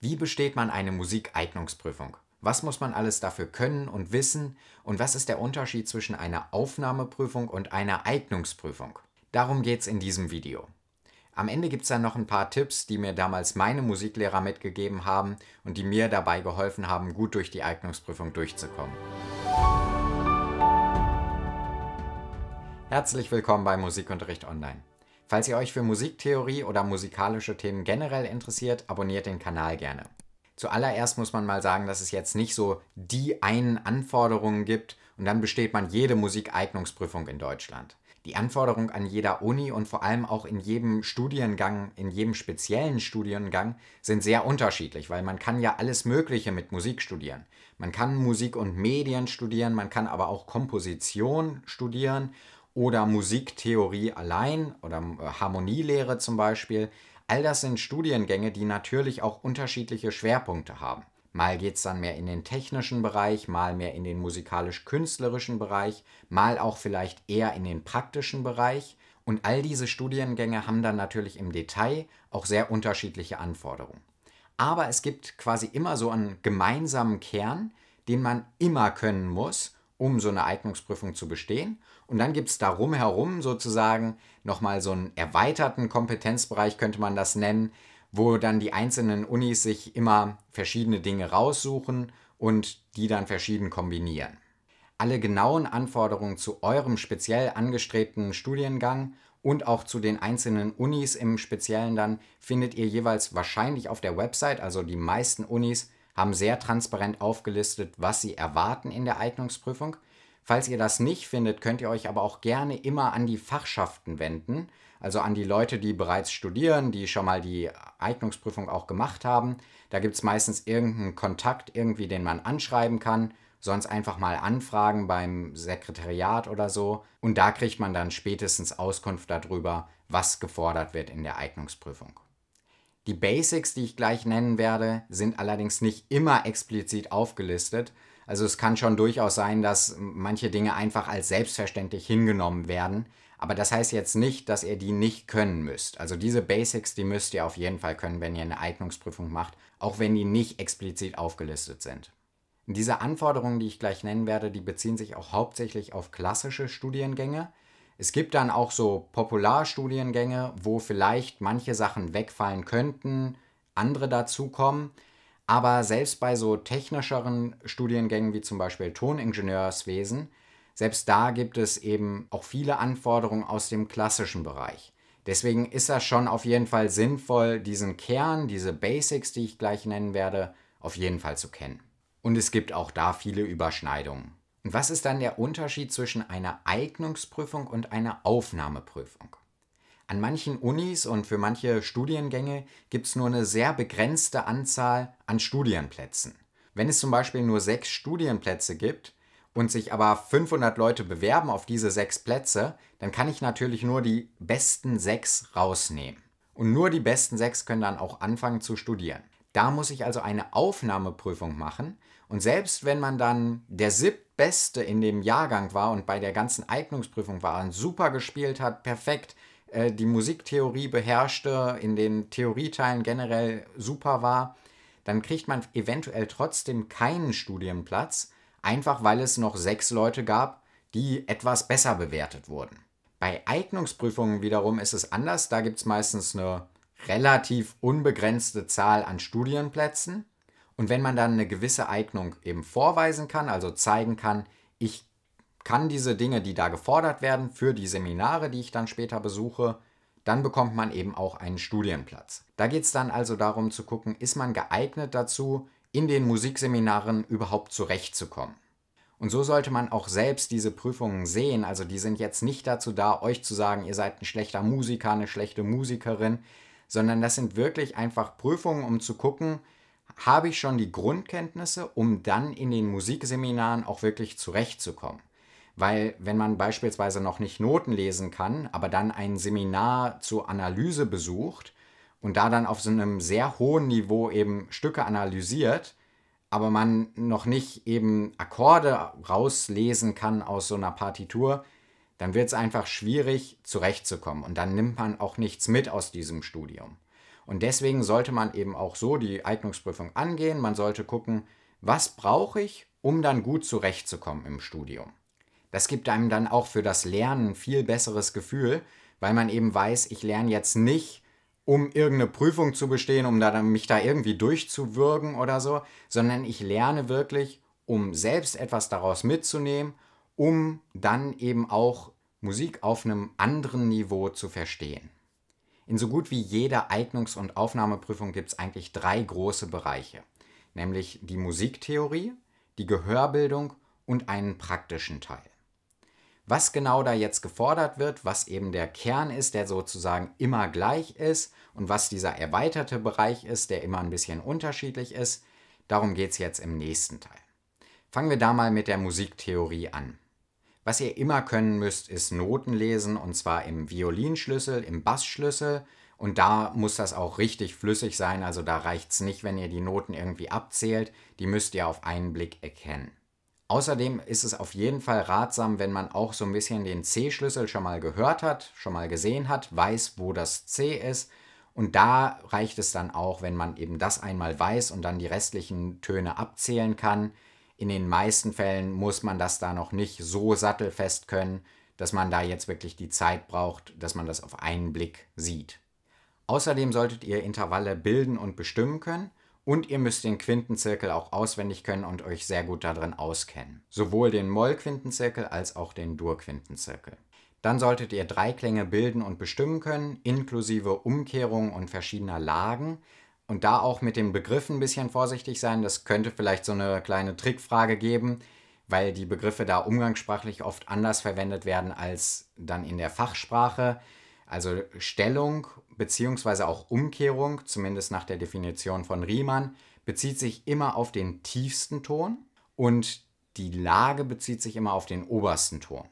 Wie besteht man eine Musikeignungsprüfung? Was muss man alles dafür können und wissen? Und was ist der Unterschied zwischen einer Aufnahmeprüfung und einer Eignungsprüfung? Darum geht es in diesem Video. Am Ende gibt es dann noch ein paar Tipps, die mir damals meine Musiklehrer mitgegeben haben und die mir dabei geholfen haben, gut durch die Eignungsprüfung durchzukommen. Herzlich willkommen bei Musikunterricht Online. Falls ihr euch für Musiktheorie oder musikalische Themen generell interessiert, abonniert den Kanal gerne. Zuallererst muss man mal sagen, dass es jetzt nicht so die einen Anforderungen gibt und dann besteht man jede Musikeignungsprüfung in Deutschland. Die Anforderungen an jeder Uni und vor allem auch in jedem Studiengang, in jedem speziellen Studiengang sind sehr unterschiedlich, weil man kann ja alles Mögliche mit Musik studieren. Man kann Musik und Medien studieren, man kann aber auch Komposition studieren oder Musiktheorie allein oder äh, Harmonielehre zum Beispiel. All das sind Studiengänge, die natürlich auch unterschiedliche Schwerpunkte haben. Mal geht es dann mehr in den technischen Bereich, mal mehr in den musikalisch-künstlerischen Bereich, mal auch vielleicht eher in den praktischen Bereich. Und all diese Studiengänge haben dann natürlich im Detail auch sehr unterschiedliche Anforderungen. Aber es gibt quasi immer so einen gemeinsamen Kern, den man immer können muss um so eine Eignungsprüfung zu bestehen. Und dann gibt es darum herum sozusagen nochmal so einen erweiterten Kompetenzbereich, könnte man das nennen, wo dann die einzelnen Unis sich immer verschiedene Dinge raussuchen und die dann verschieden kombinieren. Alle genauen Anforderungen zu eurem speziell angestrebten Studiengang und auch zu den einzelnen Unis im Speziellen dann findet ihr jeweils wahrscheinlich auf der Website. Also die meisten Unis haben sehr transparent aufgelistet, was sie erwarten in der Eignungsprüfung. Falls ihr das nicht findet, könnt ihr euch aber auch gerne immer an die Fachschaften wenden, also an die Leute, die bereits studieren, die schon mal die Eignungsprüfung auch gemacht haben. Da gibt es meistens irgendeinen Kontakt, irgendwie, den man anschreiben kann, sonst einfach mal anfragen beim Sekretariat oder so. Und da kriegt man dann spätestens Auskunft darüber, was gefordert wird in der Eignungsprüfung. Die Basics, die ich gleich nennen werde, sind allerdings nicht immer explizit aufgelistet. Also es kann schon durchaus sein, dass manche Dinge einfach als selbstverständlich hingenommen werden. Aber das heißt jetzt nicht, dass ihr die nicht können müsst. Also diese Basics, die müsst ihr auf jeden Fall können, wenn ihr eine Eignungsprüfung macht, auch wenn die nicht explizit aufgelistet sind. Diese Anforderungen, die ich gleich nennen werde, die beziehen sich auch hauptsächlich auf klassische Studiengänge. Es gibt dann auch so Popularstudiengänge, wo vielleicht manche Sachen wegfallen könnten, andere dazukommen. Aber selbst bei so technischeren Studiengängen wie zum Beispiel Toningenieurswesen, selbst da gibt es eben auch viele Anforderungen aus dem klassischen Bereich. Deswegen ist das schon auf jeden Fall sinnvoll, diesen Kern, diese Basics, die ich gleich nennen werde, auf jeden Fall zu kennen. Und es gibt auch da viele Überschneidungen. Was ist dann der Unterschied zwischen einer Eignungsprüfung und einer Aufnahmeprüfung? An manchen Unis und für manche Studiengänge gibt es nur eine sehr begrenzte Anzahl an Studienplätzen. Wenn es zum Beispiel nur sechs Studienplätze gibt und sich aber 500 Leute bewerben auf diese sechs Plätze, dann kann ich natürlich nur die besten sechs rausnehmen. Und nur die besten sechs können dann auch anfangen zu studieren. Da muss ich also eine Aufnahmeprüfung machen. Und selbst wenn man dann der siebte Beste in dem Jahrgang war und bei der ganzen Eignungsprüfung war und super gespielt hat, perfekt äh, die Musiktheorie beherrschte, in den Theorieteilen generell super war, dann kriegt man eventuell trotzdem keinen Studienplatz, einfach weil es noch sechs Leute gab, die etwas besser bewertet wurden. Bei Eignungsprüfungen wiederum ist es anders, da gibt es meistens eine relativ unbegrenzte Zahl an Studienplätzen und wenn man dann eine gewisse Eignung eben vorweisen kann, also zeigen kann, ich kann diese Dinge, die da gefordert werden, für die Seminare, die ich dann später besuche, dann bekommt man eben auch einen Studienplatz. Da geht es dann also darum zu gucken, ist man geeignet dazu, in den Musikseminaren überhaupt zurechtzukommen. Und so sollte man auch selbst diese Prüfungen sehen. Also die sind jetzt nicht dazu da, euch zu sagen, ihr seid ein schlechter Musiker, eine schlechte Musikerin, sondern das sind wirklich einfach Prüfungen, um zu gucken, habe ich schon die Grundkenntnisse, um dann in den Musikseminaren auch wirklich zurechtzukommen. Weil wenn man beispielsweise noch nicht Noten lesen kann, aber dann ein Seminar zur Analyse besucht und da dann auf so einem sehr hohen Niveau eben Stücke analysiert, aber man noch nicht eben Akkorde rauslesen kann aus so einer Partitur, dann wird es einfach schwierig zurechtzukommen und dann nimmt man auch nichts mit aus diesem Studium. Und deswegen sollte man eben auch so die Eignungsprüfung angehen. Man sollte gucken, was brauche ich, um dann gut zurechtzukommen im Studium. Das gibt einem dann auch für das Lernen ein viel besseres Gefühl, weil man eben weiß, ich lerne jetzt nicht, um irgendeine Prüfung zu bestehen, um da, mich da irgendwie durchzuwürgen oder so, sondern ich lerne wirklich, um selbst etwas daraus mitzunehmen, um dann eben auch Musik auf einem anderen Niveau zu verstehen. In so gut wie jeder Eignungs- und Aufnahmeprüfung gibt es eigentlich drei große Bereiche, nämlich die Musiktheorie, die Gehörbildung und einen praktischen Teil. Was genau da jetzt gefordert wird, was eben der Kern ist, der sozusagen immer gleich ist und was dieser erweiterte Bereich ist, der immer ein bisschen unterschiedlich ist, darum geht es jetzt im nächsten Teil. Fangen wir da mal mit der Musiktheorie an. Was ihr immer können müsst, ist Noten lesen und zwar im Violinschlüssel, im Bassschlüssel. Und da muss das auch richtig flüssig sein, also da reicht es nicht, wenn ihr die Noten irgendwie abzählt, die müsst ihr auf einen Blick erkennen. Außerdem ist es auf jeden Fall ratsam, wenn man auch so ein bisschen den C-Schlüssel schon mal gehört hat, schon mal gesehen hat, weiß, wo das C ist. Und da reicht es dann auch, wenn man eben das einmal weiß und dann die restlichen Töne abzählen kann, in den meisten Fällen muss man das da noch nicht so sattelfest können, dass man da jetzt wirklich die Zeit braucht, dass man das auf einen Blick sieht. Außerdem solltet ihr Intervalle bilden und bestimmen können und ihr müsst den Quintenzirkel auch auswendig können und euch sehr gut darin auskennen. Sowohl den Moll-Quintenzirkel als auch den Dur-Quintenzirkel. Dann solltet ihr Dreiklänge bilden und bestimmen können, inklusive Umkehrungen und verschiedener Lagen, und da auch mit dem Begriff ein bisschen vorsichtig sein. Das könnte vielleicht so eine kleine Trickfrage geben, weil die Begriffe da umgangssprachlich oft anders verwendet werden als dann in der Fachsprache. Also Stellung beziehungsweise auch Umkehrung, zumindest nach der Definition von Riemann, bezieht sich immer auf den tiefsten Ton und die Lage bezieht sich immer auf den obersten Ton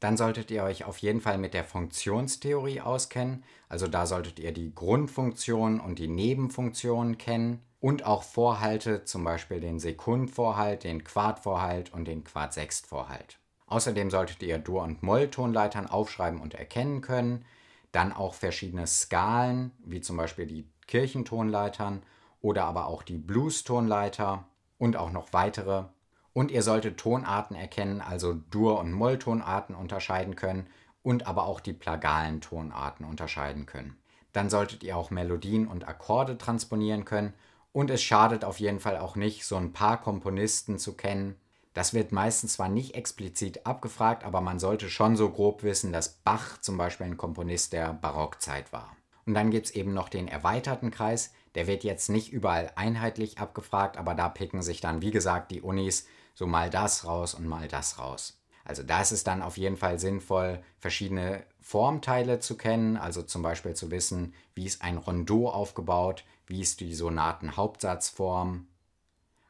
dann solltet ihr euch auf jeden Fall mit der Funktionstheorie auskennen. Also da solltet ihr die Grundfunktionen und die Nebenfunktionen kennen und auch Vorhalte, zum Beispiel den Sekundvorhalt, den Quartvorhalt und den Quadsextvorhalt. Außerdem solltet ihr Dur- und Molltonleitern aufschreiben und erkennen können, dann auch verschiedene Skalen, wie zum Beispiel die Kirchentonleitern oder aber auch die Blues-Tonleiter und auch noch weitere und ihr solltet Tonarten erkennen, also Dur- und Molltonarten unterscheiden können und aber auch die plagalen Tonarten unterscheiden können. Dann solltet ihr auch Melodien und Akkorde transponieren können und es schadet auf jeden Fall auch nicht, so ein paar Komponisten zu kennen. Das wird meistens zwar nicht explizit abgefragt, aber man sollte schon so grob wissen, dass Bach zum Beispiel ein Komponist der Barockzeit war. Und dann gibt es eben noch den erweiterten Kreis. Der wird jetzt nicht überall einheitlich abgefragt, aber da picken sich dann, wie gesagt, die Unis so mal das raus und mal das raus. Also da ist es dann auf jeden Fall sinnvoll, verschiedene Formteile zu kennen, also zum Beispiel zu wissen, wie ist ein Rondeau aufgebaut, wie ist die Sonatenhauptsatzform,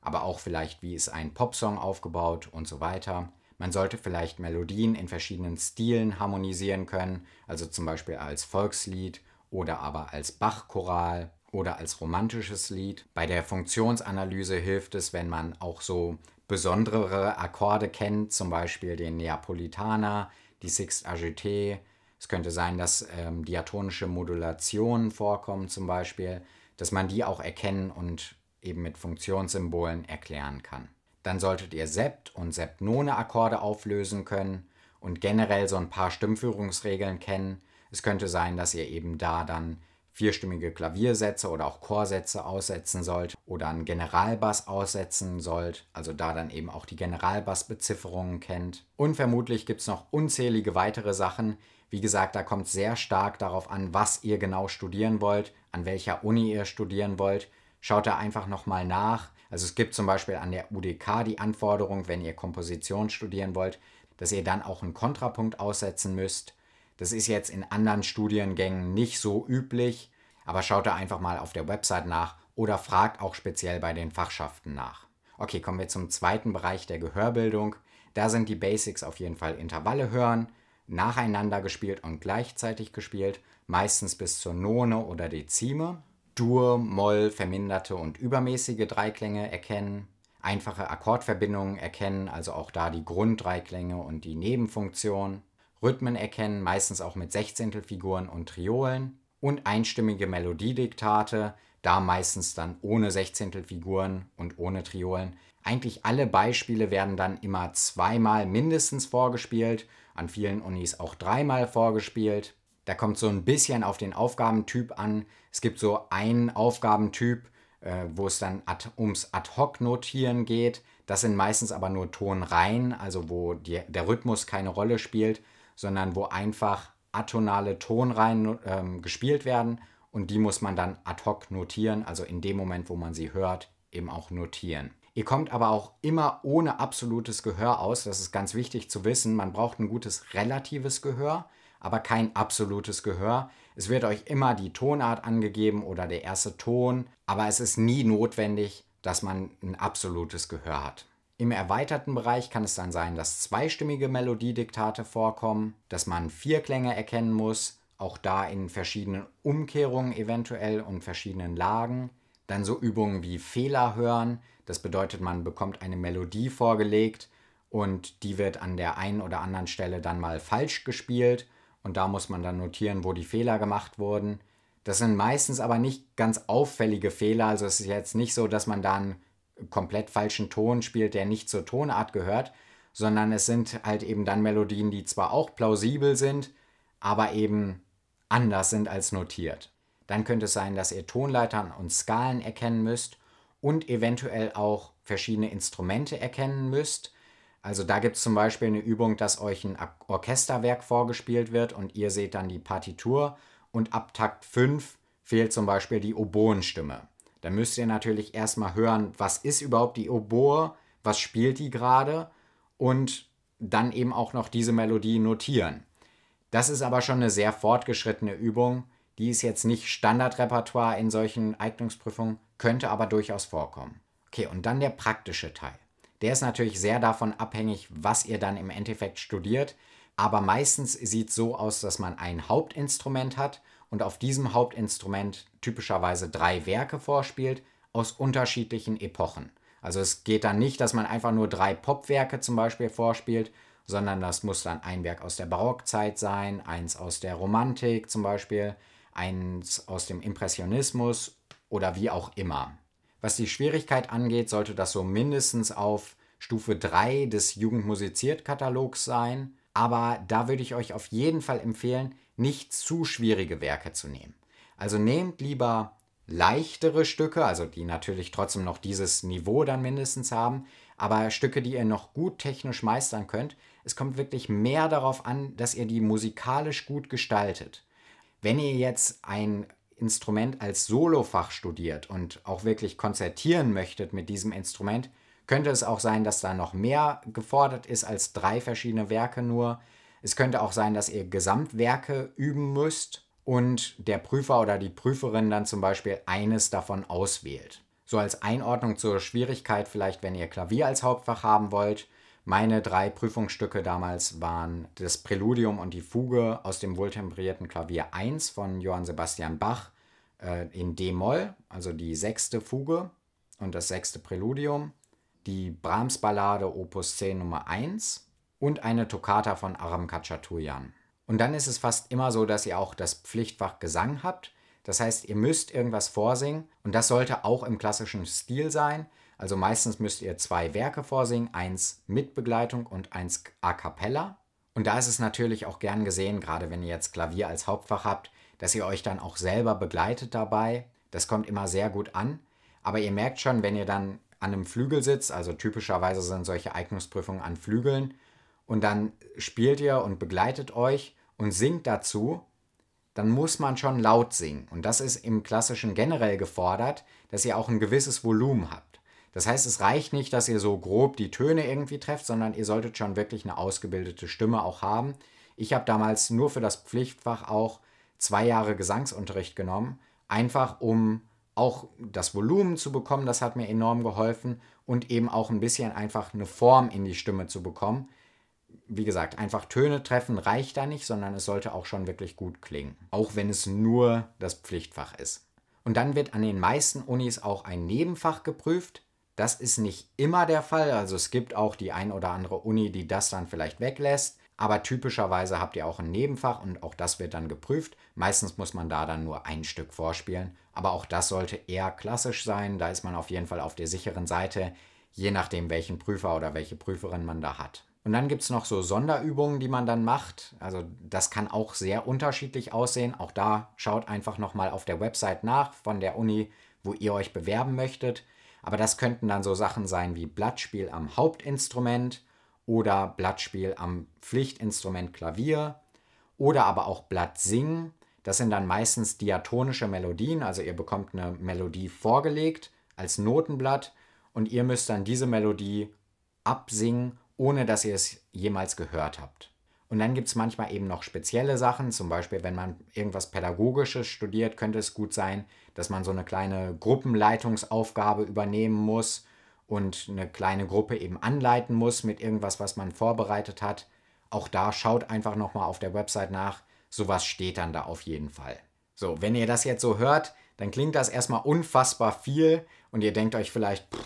aber auch vielleicht, wie ist ein Popsong aufgebaut und so weiter. Man sollte vielleicht Melodien in verschiedenen Stilen harmonisieren können, also zum Beispiel als Volkslied oder aber als Bachchoral oder als romantisches Lied. Bei der Funktionsanalyse hilft es, wenn man auch so besondere Akkorde kennt, zum Beispiel den Neapolitaner, die Sixte Agitée. Es könnte sein, dass ähm, diatonische Modulationen vorkommen zum Beispiel, dass man die auch erkennen und eben mit Funktionssymbolen erklären kann. Dann solltet ihr Sept- und Septnone-Akkorde auflösen können und generell so ein paar Stimmführungsregeln kennen, es könnte sein, dass ihr eben da dann vierstimmige Klaviersätze oder auch Chorsätze aussetzen sollt oder einen Generalbass aussetzen sollt, also da dann eben auch die Generalbassbezifferungen kennt. Und vermutlich gibt es noch unzählige weitere Sachen. Wie gesagt, da kommt sehr stark darauf an, was ihr genau studieren wollt, an welcher Uni ihr studieren wollt. Schaut da einfach nochmal nach. Also es gibt zum Beispiel an der UDK die Anforderung, wenn ihr Komposition studieren wollt, dass ihr dann auch einen Kontrapunkt aussetzen müsst das ist jetzt in anderen Studiengängen nicht so üblich, aber schaut da einfach mal auf der Website nach oder fragt auch speziell bei den Fachschaften nach. Okay, kommen wir zum zweiten Bereich der Gehörbildung. Da sind die Basics auf jeden Fall Intervalle hören, nacheinander gespielt und gleichzeitig gespielt, meistens bis zur None oder Dezime. Dur, Moll, verminderte und übermäßige Dreiklänge erkennen, einfache Akkordverbindungen erkennen, also auch da die Grunddreiklänge und die Nebenfunktion. Rhythmen erkennen, meistens auch mit Sechzehntelfiguren und Triolen und einstimmige Melodiediktate, da meistens dann ohne Sechzehntelfiguren und ohne Triolen. Eigentlich alle Beispiele werden dann immer zweimal mindestens vorgespielt, an vielen Unis auch dreimal vorgespielt. Da kommt so ein bisschen auf den Aufgabentyp an. Es gibt so einen Aufgabentyp, äh, wo es dann ad, ums Ad-Hoc-Notieren geht. Das sind meistens aber nur Tonreihen, also wo die, der Rhythmus keine Rolle spielt sondern wo einfach atonale Tonreihen ähm, gespielt werden und die muss man dann ad hoc notieren, also in dem Moment, wo man sie hört, eben auch notieren. Ihr kommt aber auch immer ohne absolutes Gehör aus, das ist ganz wichtig zu wissen. Man braucht ein gutes relatives Gehör, aber kein absolutes Gehör. Es wird euch immer die Tonart angegeben oder der erste Ton, aber es ist nie notwendig, dass man ein absolutes Gehör hat. Im erweiterten Bereich kann es dann sein, dass zweistimmige Melodiediktate vorkommen, dass man Vierklänge erkennen muss, auch da in verschiedenen Umkehrungen eventuell und verschiedenen Lagen. Dann so Übungen wie Fehler hören, das bedeutet, man bekommt eine Melodie vorgelegt und die wird an der einen oder anderen Stelle dann mal falsch gespielt und da muss man dann notieren, wo die Fehler gemacht wurden. Das sind meistens aber nicht ganz auffällige Fehler, also es ist jetzt nicht so, dass man dann komplett falschen Ton spielt, der nicht zur Tonart gehört, sondern es sind halt eben dann Melodien, die zwar auch plausibel sind, aber eben anders sind als notiert. Dann könnte es sein, dass ihr Tonleitern und Skalen erkennen müsst und eventuell auch verschiedene Instrumente erkennen müsst. Also da gibt es zum Beispiel eine Übung, dass euch ein Orchesterwerk vorgespielt wird und ihr seht dann die Partitur und ab Takt 5 fehlt zum Beispiel die Oboenstimme dann müsst ihr natürlich erstmal hören, was ist überhaupt die Oboe, was spielt die gerade und dann eben auch noch diese Melodie notieren. Das ist aber schon eine sehr fortgeschrittene Übung. Die ist jetzt nicht Standardrepertoire in solchen Eignungsprüfungen, könnte aber durchaus vorkommen. Okay, und dann der praktische Teil. Der ist natürlich sehr davon abhängig, was ihr dann im Endeffekt studiert. Aber meistens sieht es so aus, dass man ein Hauptinstrument hat und auf diesem Hauptinstrument typischerweise drei Werke vorspielt aus unterschiedlichen Epochen. Also es geht dann nicht, dass man einfach nur drei Popwerke zum Beispiel vorspielt, sondern das muss dann ein Werk aus der Barockzeit sein, eins aus der Romantik zum Beispiel, eins aus dem Impressionismus oder wie auch immer. Was die Schwierigkeit angeht, sollte das so mindestens auf Stufe 3 des Jugendmusiziert-Katalogs sein aber da würde ich euch auf jeden Fall empfehlen, nicht zu schwierige Werke zu nehmen. Also nehmt lieber leichtere Stücke, also die natürlich trotzdem noch dieses Niveau dann mindestens haben, aber Stücke, die ihr noch gut technisch meistern könnt. Es kommt wirklich mehr darauf an, dass ihr die musikalisch gut gestaltet. Wenn ihr jetzt ein Instrument als Solofach studiert und auch wirklich konzertieren möchtet mit diesem Instrument, könnte es auch sein, dass da noch mehr gefordert ist als drei verschiedene Werke nur. Es könnte auch sein, dass ihr Gesamtwerke üben müsst und der Prüfer oder die Prüferin dann zum Beispiel eines davon auswählt. So als Einordnung zur Schwierigkeit vielleicht, wenn ihr Klavier als Hauptfach haben wollt. Meine drei Prüfungsstücke damals waren das Präludium und die Fuge aus dem wohltemperierten Klavier 1 von Johann Sebastian Bach äh, in D-Moll, also die sechste Fuge und das sechste Präludium die Brahms-Ballade Opus 10 Nummer 1 und eine Toccata von Aram Khachaturian. Und dann ist es fast immer so, dass ihr auch das Pflichtfach Gesang habt. Das heißt, ihr müsst irgendwas vorsingen und das sollte auch im klassischen Stil sein. Also meistens müsst ihr zwei Werke vorsingen, eins mit Begleitung und eins a cappella. Und da ist es natürlich auch gern gesehen, gerade wenn ihr jetzt Klavier als Hauptfach habt, dass ihr euch dann auch selber begleitet dabei. Das kommt immer sehr gut an. Aber ihr merkt schon, wenn ihr dann an einem Flügel sitzt, also typischerweise sind solche Eignungsprüfungen an Flügeln, und dann spielt ihr und begleitet euch und singt dazu, dann muss man schon laut singen. Und das ist im klassischen generell gefordert, dass ihr auch ein gewisses Volumen habt. Das heißt, es reicht nicht, dass ihr so grob die Töne irgendwie trefft, sondern ihr solltet schon wirklich eine ausgebildete Stimme auch haben. Ich habe damals nur für das Pflichtfach auch zwei Jahre Gesangsunterricht genommen, einfach um auch das Volumen zu bekommen, das hat mir enorm geholfen und eben auch ein bisschen einfach eine Form in die Stimme zu bekommen. Wie gesagt, einfach Töne treffen reicht da nicht, sondern es sollte auch schon wirklich gut klingen, auch wenn es nur das Pflichtfach ist. Und dann wird an den meisten Unis auch ein Nebenfach geprüft. Das ist nicht immer der Fall, also es gibt auch die ein oder andere Uni, die das dann vielleicht weglässt aber typischerweise habt ihr auch ein Nebenfach und auch das wird dann geprüft. Meistens muss man da dann nur ein Stück vorspielen, aber auch das sollte eher klassisch sein, da ist man auf jeden Fall auf der sicheren Seite, je nachdem welchen Prüfer oder welche Prüferin man da hat. Und dann gibt es noch so Sonderübungen, die man dann macht. Also das kann auch sehr unterschiedlich aussehen. Auch da schaut einfach nochmal auf der Website nach von der Uni, wo ihr euch bewerben möchtet. Aber das könnten dann so Sachen sein wie Blattspiel am Hauptinstrument, oder Blattspiel am Pflichtinstrument Klavier oder aber auch Blatt singen. Das sind dann meistens diatonische Melodien, also ihr bekommt eine Melodie vorgelegt als Notenblatt und ihr müsst dann diese Melodie absingen, ohne dass ihr es jemals gehört habt. Und dann gibt es manchmal eben noch spezielle Sachen, zum Beispiel wenn man irgendwas Pädagogisches studiert, könnte es gut sein, dass man so eine kleine Gruppenleitungsaufgabe übernehmen muss und eine kleine Gruppe eben anleiten muss mit irgendwas, was man vorbereitet hat. Auch da schaut einfach nochmal auf der Website nach. Sowas steht dann da auf jeden Fall. So, wenn ihr das jetzt so hört, dann klingt das erstmal unfassbar viel und ihr denkt euch vielleicht, pff,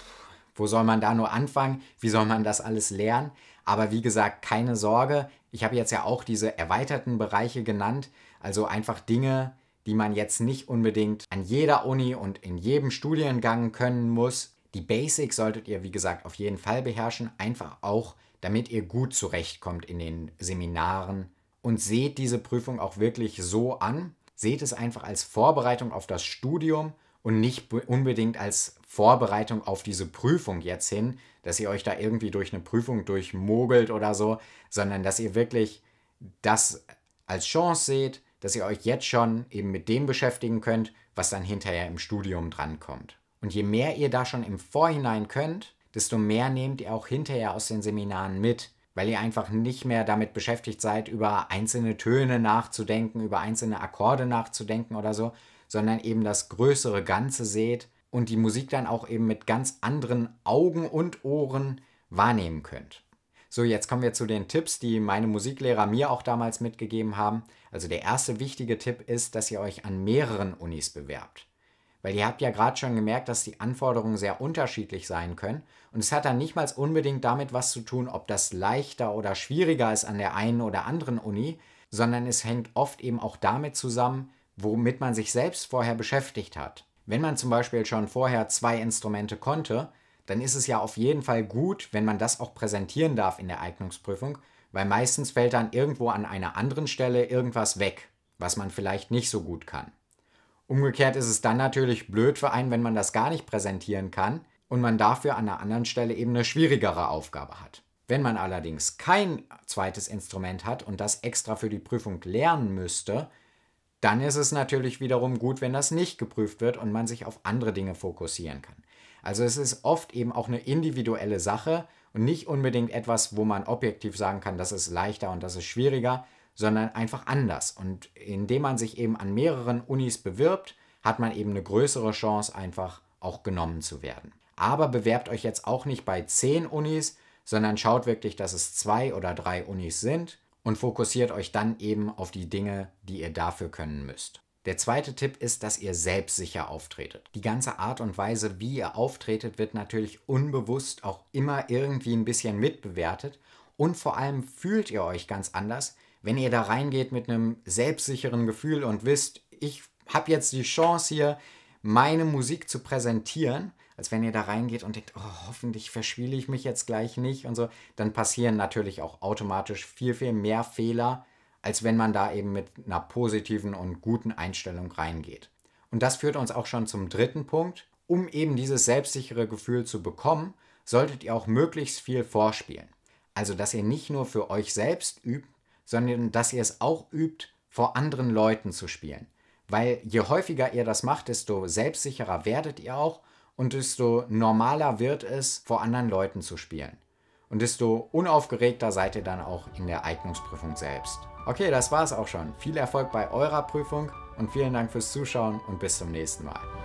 wo soll man da nur anfangen? Wie soll man das alles lernen? Aber wie gesagt, keine Sorge. Ich habe jetzt ja auch diese erweiterten Bereiche genannt. Also einfach Dinge, die man jetzt nicht unbedingt an jeder Uni und in jedem Studiengang können muss, die Basics solltet ihr, wie gesagt, auf jeden Fall beherrschen, einfach auch, damit ihr gut zurechtkommt in den Seminaren und seht diese Prüfung auch wirklich so an. Seht es einfach als Vorbereitung auf das Studium und nicht unbedingt als Vorbereitung auf diese Prüfung jetzt hin, dass ihr euch da irgendwie durch eine Prüfung durchmogelt oder so, sondern dass ihr wirklich das als Chance seht, dass ihr euch jetzt schon eben mit dem beschäftigen könnt, was dann hinterher im Studium drankommt. Und je mehr ihr da schon im Vorhinein könnt, desto mehr nehmt ihr auch hinterher aus den Seminaren mit, weil ihr einfach nicht mehr damit beschäftigt seid, über einzelne Töne nachzudenken, über einzelne Akkorde nachzudenken oder so, sondern eben das größere Ganze seht und die Musik dann auch eben mit ganz anderen Augen und Ohren wahrnehmen könnt. So, jetzt kommen wir zu den Tipps, die meine Musiklehrer mir auch damals mitgegeben haben. Also der erste wichtige Tipp ist, dass ihr euch an mehreren Unis bewerbt. Weil ihr habt ja gerade schon gemerkt, dass die Anforderungen sehr unterschiedlich sein können. Und es hat dann nicht mal unbedingt damit was zu tun, ob das leichter oder schwieriger ist an der einen oder anderen Uni, sondern es hängt oft eben auch damit zusammen, womit man sich selbst vorher beschäftigt hat. Wenn man zum Beispiel schon vorher zwei Instrumente konnte, dann ist es ja auf jeden Fall gut, wenn man das auch präsentieren darf in der Eignungsprüfung, weil meistens fällt dann irgendwo an einer anderen Stelle irgendwas weg, was man vielleicht nicht so gut kann. Umgekehrt ist es dann natürlich blöd für einen, wenn man das gar nicht präsentieren kann und man dafür an einer anderen Stelle eben eine schwierigere Aufgabe hat. Wenn man allerdings kein zweites Instrument hat und das extra für die Prüfung lernen müsste, dann ist es natürlich wiederum gut, wenn das nicht geprüft wird und man sich auf andere Dinge fokussieren kann. Also es ist oft eben auch eine individuelle Sache und nicht unbedingt etwas, wo man objektiv sagen kann, das ist leichter und das ist schwieriger, sondern einfach anders. Und indem man sich eben an mehreren Unis bewirbt, hat man eben eine größere Chance, einfach auch genommen zu werden. Aber bewerbt euch jetzt auch nicht bei zehn Unis, sondern schaut wirklich, dass es zwei oder drei Unis sind und fokussiert euch dann eben auf die Dinge, die ihr dafür können müsst. Der zweite Tipp ist, dass ihr selbstsicher auftretet. Die ganze Art und Weise, wie ihr auftretet, wird natürlich unbewusst auch immer irgendwie ein bisschen mitbewertet und vor allem fühlt ihr euch ganz anders, wenn ihr da reingeht mit einem selbstsicheren Gefühl und wisst, ich habe jetzt die Chance hier, meine Musik zu präsentieren, als wenn ihr da reingeht und denkt, oh, hoffentlich verschwiele ich mich jetzt gleich nicht und so, dann passieren natürlich auch automatisch viel, viel mehr Fehler, als wenn man da eben mit einer positiven und guten Einstellung reingeht. Und das führt uns auch schon zum dritten Punkt. Um eben dieses selbstsichere Gefühl zu bekommen, solltet ihr auch möglichst viel vorspielen. Also, dass ihr nicht nur für euch selbst übt, sondern dass ihr es auch übt, vor anderen Leuten zu spielen. Weil je häufiger ihr das macht, desto selbstsicherer werdet ihr auch und desto normaler wird es, vor anderen Leuten zu spielen. Und desto unaufgeregter seid ihr dann auch in der Eignungsprüfung selbst. Okay, das war's auch schon. Viel Erfolg bei eurer Prüfung und vielen Dank fürs Zuschauen und bis zum nächsten Mal.